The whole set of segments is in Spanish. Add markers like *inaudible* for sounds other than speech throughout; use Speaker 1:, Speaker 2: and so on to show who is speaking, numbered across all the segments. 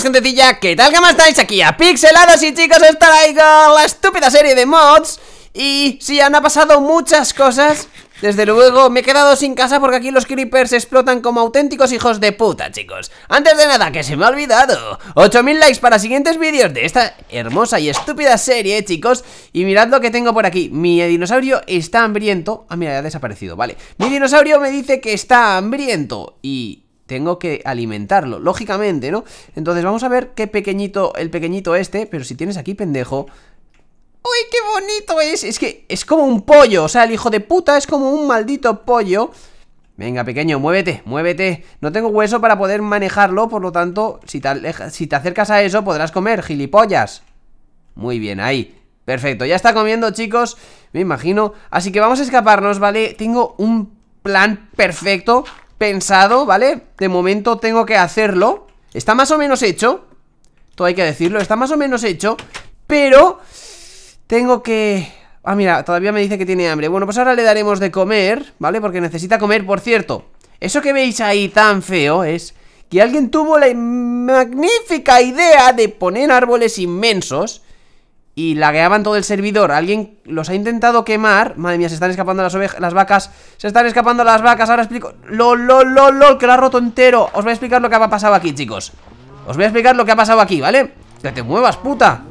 Speaker 1: gentecilla, ¿qué tal? ¿Cómo estáis? Aquí a Pixelados y chicos, la con la estúpida serie de mods Y si han pasado muchas cosas desde luego, me he quedado sin casa porque aquí los creepers explotan como auténticos hijos de puta, chicos. Antes de nada, que se me ha olvidado. 8000 likes para siguientes vídeos de esta hermosa y estúpida serie, chicos. Y mirad lo que tengo por aquí. Mi dinosaurio está hambriento. Ah, mira, ya ha desaparecido, vale. Mi dinosaurio me dice que está hambriento. Y tengo que alimentarlo, lógicamente, ¿no? Entonces vamos a ver qué pequeñito, el pequeñito este, pero si tienes aquí, pendejo... ¡Uy, qué bonito es! Es que es como un pollo, o sea, el hijo de puta es como un maldito pollo... Venga, pequeño, muévete, muévete. No tengo hueso para poder manejarlo, por lo tanto, si te, si te acercas a eso, podrás comer, gilipollas. Muy bien, ahí. Perfecto, ya está comiendo, chicos, me imagino. Así que vamos a escaparnos, ¿vale? Tengo un plan perfecto pensado, ¿vale? De momento tengo que hacerlo Está más o menos hecho Todo hay que decirlo, está más o menos hecho Pero Tengo que... Ah, mira, todavía me dice que tiene hambre Bueno, pues ahora le daremos de comer, ¿vale? Porque necesita comer, por cierto Eso que veis ahí tan feo es que alguien tuvo la magnífica idea de poner árboles inmensos y lagueaban todo el servidor. Alguien los ha intentado quemar. Madre mía, se están escapando las ovejas, las vacas. Se están escapando las vacas. Ahora explico. lo LOL, lo lo que lo ha roto entero. Os voy a explicar lo que ha pasado aquí, chicos. Os voy a explicar lo que ha pasado aquí, ¿vale? Que te muevas, puta.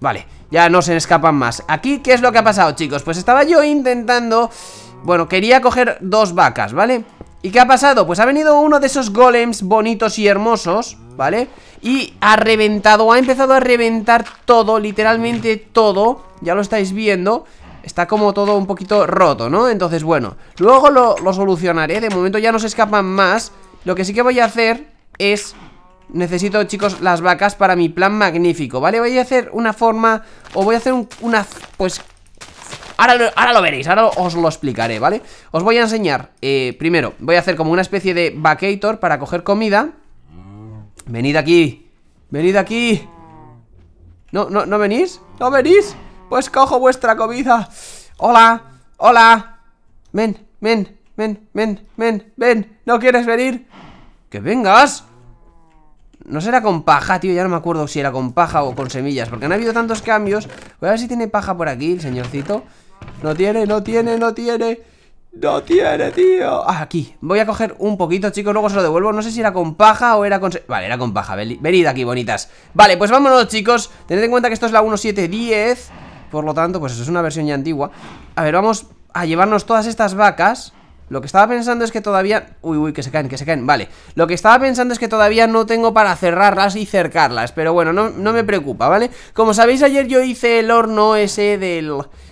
Speaker 1: Vale, ya no se escapan más. Aquí, ¿qué es lo que ha pasado, chicos? Pues estaba yo intentando. Bueno, quería coger dos vacas, ¿vale? ¿Y qué ha pasado? Pues ha venido uno de esos golems bonitos y hermosos. ¿vale? Y ha reventado, ha empezado a reventar todo, literalmente todo Ya lo estáis viendo Está como todo un poquito roto, ¿no? Entonces, bueno, luego lo, lo solucionaré De momento ya no se escapan más Lo que sí que voy a hacer es Necesito, chicos, las vacas para mi plan magnífico, ¿vale? Voy a hacer una forma, o voy a hacer una, pues... Ahora lo, lo veréis, ahora os lo explicaré, ¿vale? Os voy a enseñar, eh, primero, voy a hacer como una especie de vacator para coger comida Venid aquí Venid aquí ¿No, no, venís? ¿No venís? Pues cojo vuestra comida Hola, hola Ven, ven, ven, ven, ven, ven ¿No quieres venir? ¡Que vengas! No será con paja, tío, ya no me acuerdo si era con paja o con semillas Porque han habido tantos cambios Voy a ver si tiene paja por aquí el señorcito No tiene, no tiene, no tiene no tiene, tío ah, aquí Voy a coger un poquito, chicos Luego se lo devuelvo No sé si era con paja o era con... Vale, era con paja Venid aquí, bonitas Vale, pues vámonos, chicos Tened en cuenta que esto es la 1710 Por lo tanto, pues eso es una versión ya antigua A ver, vamos a llevarnos todas estas vacas lo que estaba pensando es que todavía... Uy, uy, que se caen, que se caen, vale Lo que estaba pensando es que todavía no tengo para cerrarlas y cercarlas Pero bueno, no me preocupa, ¿vale? Como sabéis, ayer yo hice el horno ese del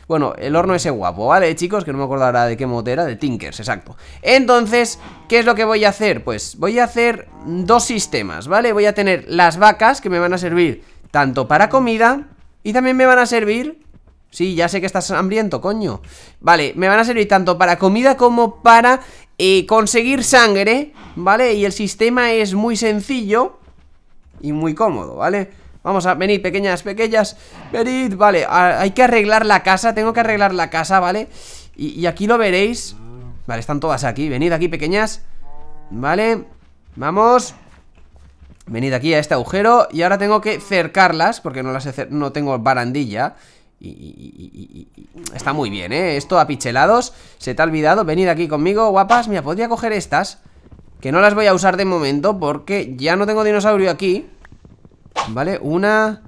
Speaker 1: bueno, el horno ese guapo, ¿vale, chicos? Que no me acuerdo ahora de qué moto era, de Tinkers, exacto Entonces, ¿qué es lo que voy a hacer? Pues voy a hacer dos sistemas, ¿vale? Voy a tener las vacas que me van a servir tanto para comida y también me van a servir... Sí, ya sé que estás hambriento, coño Vale, me van a servir tanto para comida como para eh, conseguir sangre, ¿vale? Y el sistema es muy sencillo y muy cómodo, ¿vale? vale Vamos a, venid, pequeñas, pequeñas Venid, vale, hay que arreglar la casa Tengo que arreglar la casa, ¿vale? Y, aquí lo veréis Vale, están todas aquí, venid aquí, pequeñas Vale, vamos Venid aquí a este agujero Y ahora tengo que cercarlas Porque no las no tengo barandilla y, y, está muy bien, ¿eh? Esto apichelados Se te ha olvidado, venid aquí conmigo, guapas Mira, podría coger estas Que no las voy a usar de momento Porque ya no tengo dinosaurio aquí Vale, una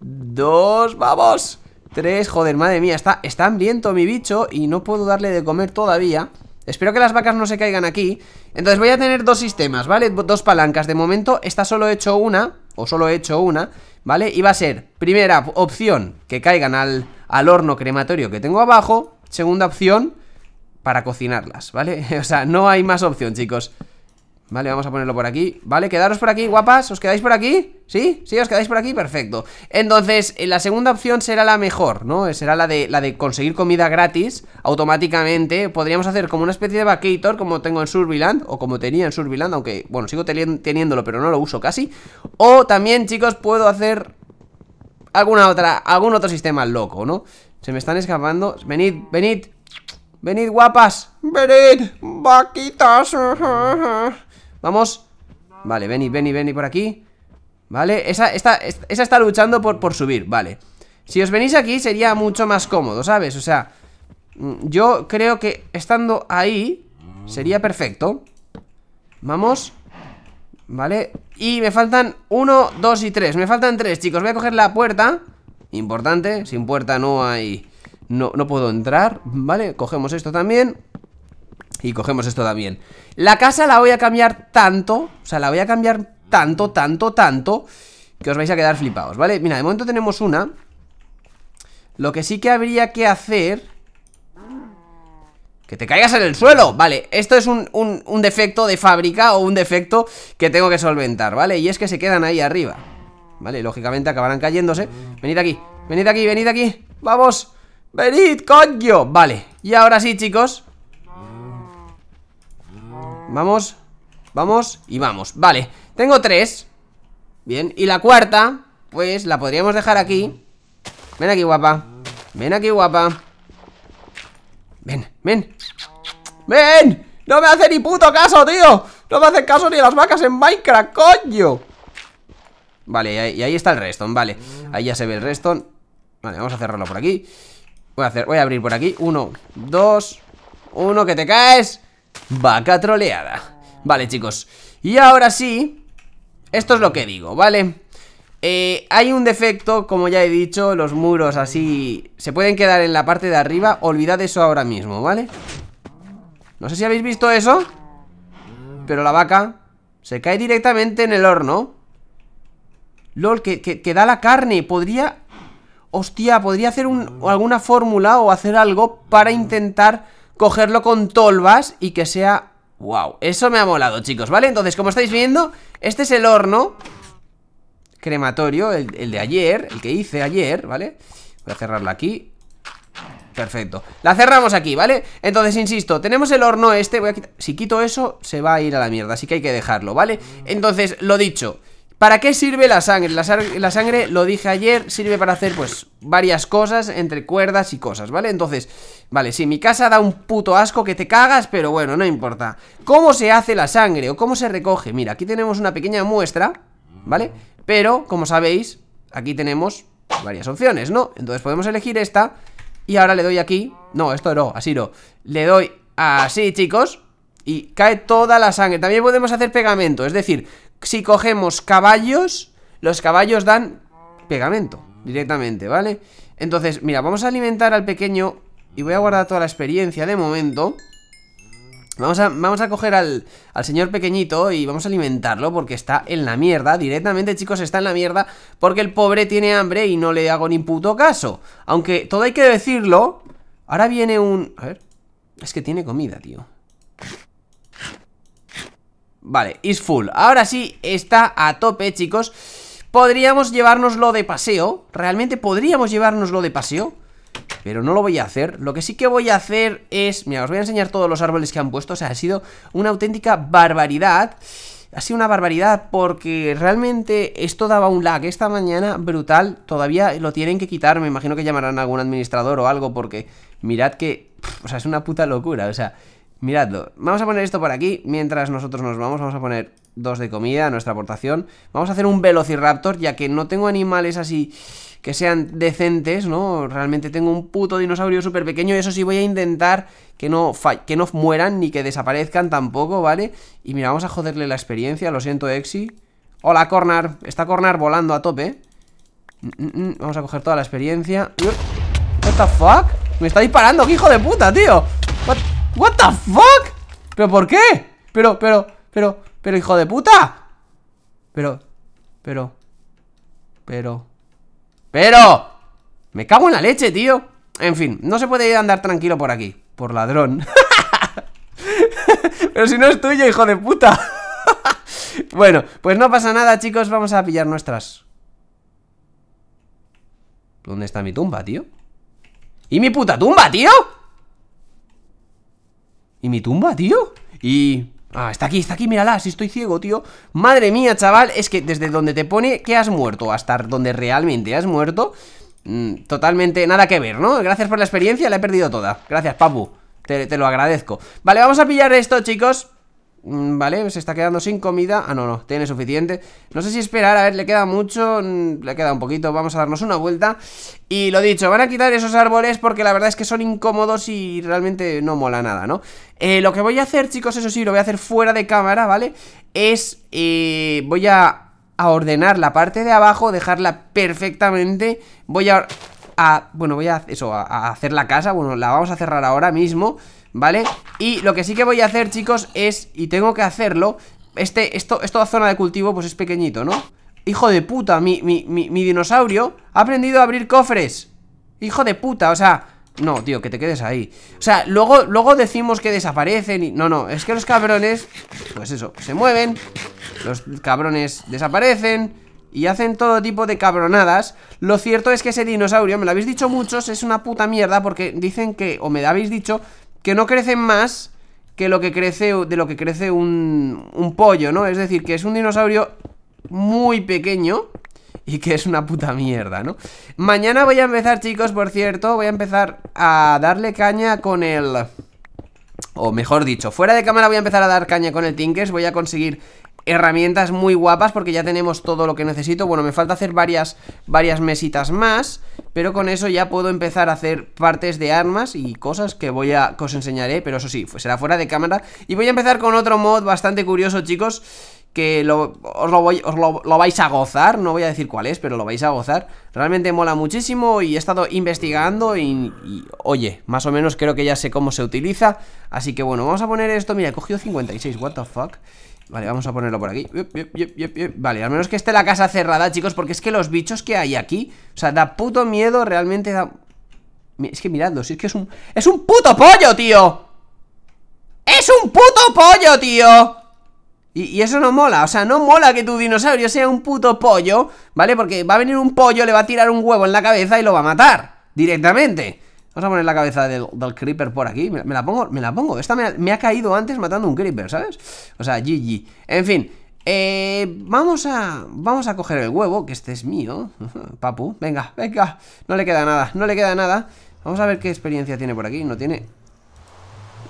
Speaker 1: Dos, vamos Tres, joder, madre mía está, está hambriento mi bicho y no puedo darle de comer todavía Espero que las vacas no se caigan aquí Entonces voy a tener dos sistemas, ¿vale? Dos palancas, de momento está solo hecho una O solo he hecho una, ¿vale? Y va a ser, primera opción Que caigan al, al horno crematorio que tengo abajo Segunda opción Para cocinarlas, ¿vale? *laughs* o sea, no hay más opción, chicos Vale, vamos a ponerlo por aquí Vale, quedaros por aquí, guapas, ¿os quedáis por aquí? ¿Sí? ¿Sí? ¿Os quedáis por aquí? Perfecto Entonces, eh, la segunda opción será la mejor, ¿no? Eh, será la de, la de conseguir comida gratis Automáticamente Podríamos hacer como una especie de vacator Como tengo en Surbiland, O como tenía en Surbiland, Aunque, bueno, sigo teniéndolo Pero no lo uso casi O también, chicos, puedo hacer alguna otra, algún otro sistema loco, ¿no? Se me están escapando. Venid, venid. Venid, guapas. Venid, vaquitas. *laughs* Vamos Vale, vení, vení, vení por aquí Vale, esa, esa está luchando por, por subir, vale Si os venís aquí sería mucho más cómodo, ¿sabes? O sea, mm, yo creo que estando ahí Sería perfecto Vamos Vale, y me faltan uno, dos y tres Me faltan tres, chicos, voy a coger la puerta Importante, sin puerta no hay... No, no puedo entrar, ¿vale? Cogemos esto también y cogemos esto también La casa la voy a cambiar tanto O sea, la voy a cambiar tanto, tanto, tanto Que os vais a quedar flipados, ¿vale? Mira, de momento tenemos una Lo que sí que habría que hacer ¡Que te caigas en el suelo! Vale, esto es un, defecto de fábrica O un defecto que tengo que solventar, ¿vale? Y es que se quedan ahí arriba Vale, lógicamente acabarán cayéndose Venid aquí, venid aquí, venid aquí ¡Vamos! ¡Venid, coño! Vale, y ahora sí, chicos Vamos, vamos y vamos Vale, tengo tres Bien, y la cuarta Pues la podríamos dejar aquí Ven aquí, guapa Ven aquí, guapa Ven, ven ¡Ven! ¡No me hace ni puto caso, tío! No me hace caso ni las vacas en Minecraft, coño Vale, y ahí está el redstone, vale Ahí ya se ve el redstone Vale, vamos a cerrarlo por aquí Voy a, hacer, voy a abrir por aquí Uno, dos Uno, que te caes Vaca troleada Vale, chicos Y ahora sí Esto es lo que digo, ¿vale? Eh, hay un defecto, como ya he dicho Los muros así Se pueden quedar en la parte de arriba Olvidad eso ahora mismo, ¿vale? No sé si habéis visto eso Pero la vaca Se cae directamente en el horno LOL, que, que, da la carne Podría... Hostia, podría hacer alguna fórmula o hacer algo para intentar cogerlo con tolvas y que sea... ¡Wow! Eso me ha molado, chicos, ¿vale? Entonces, como estáis viendo, este es el horno crematorio, el, de ayer, el que hice ayer, ¿vale? Voy a cerrarlo aquí Perfecto, la cerramos aquí, ¿vale? Entonces, insisto, tenemos el horno este voy Si quito eso, se va a ir a la mierda Así que hay que dejarlo, ¿vale? Entonces, lo dicho ¿Para qué sirve la sangre? La, sangre, lo dije ayer, sirve para hacer pues varias cosas entre cuerdas y cosas, ¿vale? Entonces, vale, si mi casa da un puto asco que te cagas, pero bueno, no importa. ¿Cómo se hace la sangre o cómo se recoge? Mira, aquí tenemos una pequeña muestra, ¿vale? Pero, como sabéis, aquí tenemos varias opciones, ¿no? Entonces podemos elegir esta y ahora le doy aquí... No, esto no, así no. Le doy así, chicos, y cae toda la sangre. También podemos hacer pegamento, es decir, si cogemos caballos, los caballos dan pegamento directamente, ¿vale? Entonces, mira, vamos a alimentar al pequeño y voy a guardar toda la experiencia de momento. Vamos a, vamos a coger al, al, señor pequeñito y vamos a alimentarlo porque está en la mierda. Directamente, chicos, está en la mierda porque el pobre tiene hambre y no le hago ni puto caso. Aunque todo hay que decirlo. Ahora viene un... A ver. Es que tiene comida, tío. Vale, is full. Ahora sí, está a tope, chicos. Podríamos llevárnoslo de paseo. Realmente podríamos llevárnoslo de paseo. Pero no lo voy a hacer. Lo que sí que voy a hacer es... Mira, os voy a enseñar todos los árboles que han puesto. O sea, ha sido una auténtica barbaridad. Ha sido una barbaridad porque realmente esto daba un lag esta mañana brutal. Todavía lo tienen que quitar. Me imagino que llamarán a algún administrador o algo porque mirad que... o sea, es una puta locura. O sea, Miradlo, vamos a poner esto por aquí Mientras nosotros nos vamos, vamos a poner Dos de comida, nuestra aportación Vamos a hacer un velociraptor, ya que no tengo animales así Que sean decentes, ¿no? Realmente tengo un puto dinosaurio súper pequeño Eso sí, voy a intentar que no, que no mueran Ni que desaparezcan tampoco, ¿vale? Y mira, vamos a joderle la experiencia, lo siento Exi Hola Cornar, está Cornar volando a tope mm, mm, Vamos a coger toda la experiencia What the fuck? Me está disparando, qué hijo de puta, tío What the fuck ¿Pero por qué? Pero, pero, pero, pero hijo de puta Pero, pero Pero Pero Me cago en la leche, tío En fin, no se puede ir andar tranquilo por aquí Por ladrón *laughs* Pero si no es tuyo, hijo de puta *laughs* Bueno, pues no pasa nada, chicos Vamos a pillar nuestras ¿Dónde está mi tumba, tío? ¿Y mi puta tumba, tío? ¿Y mi tumba, tío? Y... Ah, está aquí, está aquí, mírala, si estoy ciego, tío Madre mía, chaval, es que desde donde te pone que has muerto hasta donde realmente has muerto mm, Totalmente nada que ver, ¿no? Gracias por la experiencia, la he perdido toda Gracias, papu, te, te lo agradezco Vale, vamos a pillar esto, chicos Mm, vale, se está quedando sin comida Ah, no, no, tiene suficiente No sé si esperar, a ver, le queda mucho mm, Le queda un poquito, vamos a darnos una vuelta Y lo dicho, van a quitar esos árboles Porque la verdad es que son incómodos y realmente no mola nada, ¿no? Eh, lo que voy a hacer, chicos, eso sí, lo voy a hacer fuera de cámara, ¿vale? Es, eh, voy a, ordenar la parte de abajo Dejarla perfectamente Voy a, a bueno, voy a, eso, a hacer la casa Bueno, la vamos a cerrar ahora mismo ¿vale? Y lo que sí que voy a hacer, chicos, es, y tengo que hacerlo este, esto, Esta zona de cultivo, pues es pequeñito, ¿no? Hijo de puta, mi, mi, mi, dinosaurio ha aprendido a abrir cofres Hijo de puta, o sea, no, tío, que te quedes ahí O sea, luego, luego decimos que desaparecen y... No, no, es que los cabrones Pues eso, se mueven Los cabrones desaparecen Y hacen todo tipo de cabronadas Lo cierto es que ese dinosaurio, me lo habéis dicho muchos Es una puta mierda porque dicen que... O me habéis dicho que no crecen más que lo que crece de lo que crece un, un pollo, ¿no? Es decir, que es un dinosaurio muy pequeño y que es una puta mierda, ¿no? Mañana voy a empezar, chicos, por cierto, voy a empezar a darle caña con el... O mejor dicho, fuera de cámara voy a empezar a dar caña con el Tinkers, voy a conseguir herramientas muy guapas porque ya tenemos todo lo que necesito. Bueno, me falta hacer varias, varias mesitas más, pero con eso ya puedo empezar a hacer partes de armas y cosas que voy a, os enseñaré, pero eso sí, será fuera de cámara. Y voy a empezar con otro mod bastante curioso, chicos, que os, lo, voy, vais a gozar, no voy a decir cuál es, pero lo vais a gozar. Realmente mola muchísimo y he estado investigando y, y, oye, más o menos creo que ya sé cómo se utiliza. Así que bueno, vamos a poner esto, mira, he cogido 56, what the fuck. Vale, vamos a ponerlo por aquí Vale, al menos que esté la casa cerrada, chicos Porque es que los bichos que hay aquí O sea, da puto miedo, realmente da... Es que miradlo, si es que es un... ¡Es un puto pollo, tío! ¡Es un puto pollo, tío! Y, y, eso no mola, o sea, no mola que tu dinosaurio sea un puto pollo, ¿vale? Porque va a venir un pollo, le va a tirar un huevo en la cabeza y lo va a matar directamente. Vamos a poner la cabeza del, creeper por aquí. Me, la pongo, me la pongo. Esta me, ha caído antes matando un creeper, ¿sabes? O sea, GG. En fin. Eh, vamos a vamos a coger el huevo, que este es mío. *laughs* Papu, venga, venga. No le queda nada, no le queda nada. Vamos a ver qué experiencia tiene por aquí. No tiene...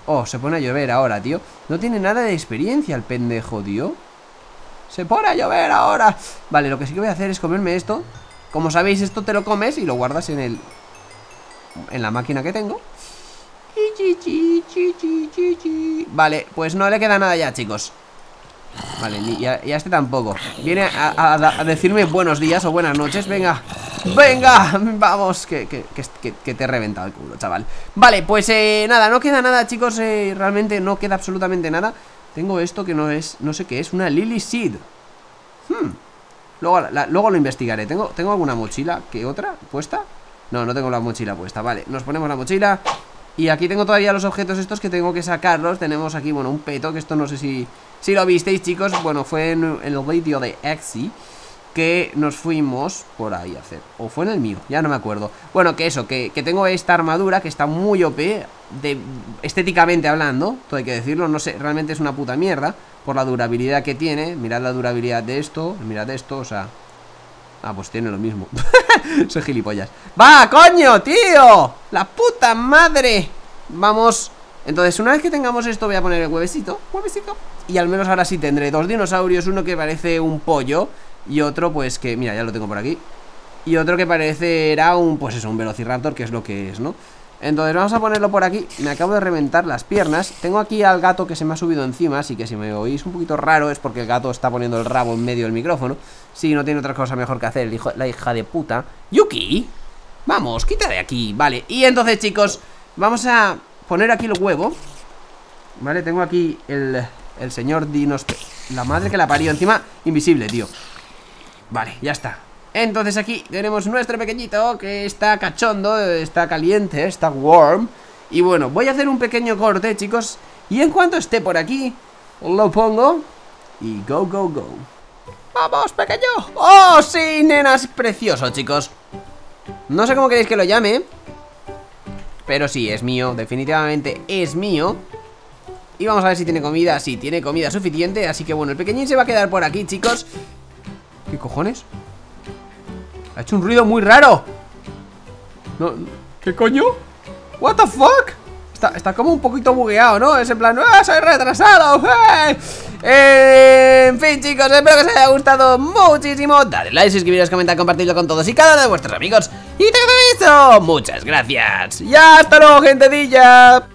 Speaker 1: Oh, se pone a llover ahora, tío. No tiene nada de experiencia el pendejo, tío. Se pone a llover ahora. Vale, lo que sí que voy a hacer es comerme esto. Como sabéis, esto te lo comes y lo guardas en el en la máquina que tengo Vale, pues no le queda nada ya, chicos Vale, y a, este tampoco Viene a, decirme buenos días o buenas noches Venga, venga, vamos que, te he reventado el culo, chaval Vale, pues eh, nada, no queda nada, chicos eh, Realmente no queda absolutamente nada Tengo esto que no es, no sé qué es Una Lily Seed hmm. luego, lo investigaré ¿Tengo, ¿Tengo alguna mochila que otra puesta? No, no tengo la mochila puesta, vale Nos ponemos la mochila Y aquí tengo todavía los objetos estos que tengo que sacarlos Tenemos aquí, bueno, un peto, que esto no sé si... Si lo visteis, chicos, bueno, fue en el vídeo de Exi que nos fuimos por ahí a hacer. O fue en el mío, ya no me acuerdo. Bueno, que eso, que, tengo esta armadura que está muy OP, de, estéticamente hablando, todo hay que decirlo, no sé, realmente es una puta mierda por la durabilidad que tiene. Mirad la durabilidad de esto, mirad esto, o sea, Ah, pues tiene lo mismo *laughs* Soy gilipollas ¡Va, coño, tío! ¡La puta madre! Vamos Entonces, una vez que tengamos esto voy a poner el huevecito Huevecito Y al menos ahora sí tendré dos dinosaurios Uno que parece un pollo Y otro, pues que... Mira, ya lo tengo por aquí Y otro que parece era un... Pues eso, un velociraptor Que es lo que es, ¿no? Entonces vamos a ponerlo por aquí Me acabo de reventar las piernas Tengo aquí al gato que se me ha subido encima Así que si me oís un poquito raro es porque el gato está poniendo el rabo en medio del micrófono Si sí, no tiene otra cosa mejor que hacer La hija de puta ¡Yuki! Vamos, quita de aquí, vale Y entonces chicos, vamos a poner aquí el huevo Vale, tengo aquí el, el señor Dinos... La madre que la parió encima Invisible, tío Vale, ya está entonces aquí tenemos nuestro pequeñito que está cachondo, está caliente, está warm. Y bueno, voy a hacer un pequeño corte, chicos. Y en cuanto esté por aquí, lo pongo y go, go, go. ¡Vamos, pequeño! ¡Oh, sí, nenas! Precioso, chicos. No sé cómo queréis que lo llame. Pero sí, es mío. Definitivamente es mío. Y vamos a ver si tiene comida. Si tiene comida suficiente. Así que bueno, el pequeñín se va a quedar por aquí, chicos. ¿Qué cojones? Ha hecho un ruido muy raro. ¿Qué coño? ¿What the fuck? Está, como un poquito bugueado, ¿no? Es en plan, ¡ah, soy retrasado! Eh, en fin, chicos, espero que os haya gustado muchísimo. Dadle like, suscribiros, comenta, compartirlo con todos y cada uno de vuestros amigos. Y te visto. Muchas gracias. Y hasta luego, gentecilla.